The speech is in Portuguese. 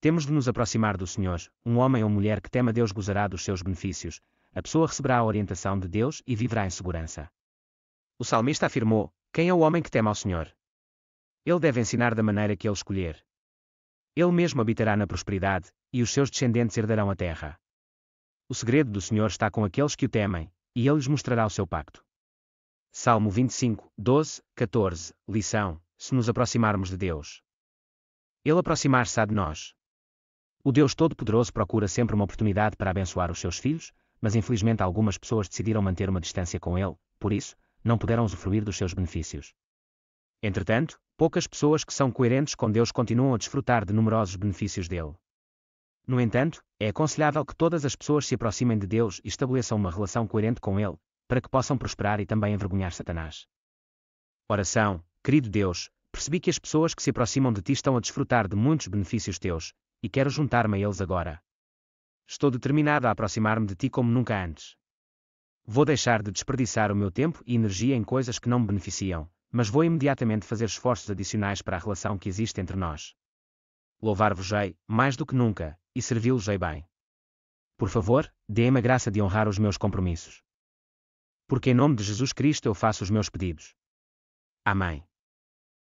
Temos de nos aproximar do Senhor, um homem ou mulher que tema Deus gozará dos seus benefícios, a pessoa receberá a orientação de Deus e viverá em segurança. O salmista afirmou: Quem é o homem que tema ao Senhor? Ele deve ensinar da maneira que ele escolher. Ele mesmo habitará na prosperidade, e os seus descendentes herdarão a terra. O segredo do Senhor está com aqueles que o temem, e ele lhes mostrará o seu pacto. Salmo 25, 12, 14, lição: Se nos aproximarmos de Deus, Ele aproximar-se-á de nós. O Deus Todo-Poderoso procura sempre uma oportunidade para abençoar os seus filhos, mas infelizmente algumas pessoas decidiram manter uma distância com ele, por isso, não puderam usufruir dos seus benefícios. Entretanto, poucas pessoas que são coerentes com Deus continuam a desfrutar de numerosos benefícios dele. No entanto, é aconselhável que todas as pessoas se aproximem de Deus e estabeleçam uma relação coerente com Ele, para que possam prosperar e também envergonhar Satanás. Oração, querido Deus, percebi que as pessoas que se aproximam de ti estão a desfrutar de muitos benefícios teus, e quero juntar-me a eles agora. Estou determinado a aproximar-me de ti como nunca antes. Vou deixar de desperdiçar o meu tempo e energia em coisas que não me beneficiam, mas vou imediatamente fazer esforços adicionais para a relação que existe entre nós. Louvar-vos-ei, mais do que nunca, e servi-los-ei bem. Por favor, dê-me a graça de honrar os meus compromissos. Porque em nome de Jesus Cristo eu faço os meus pedidos. Amém.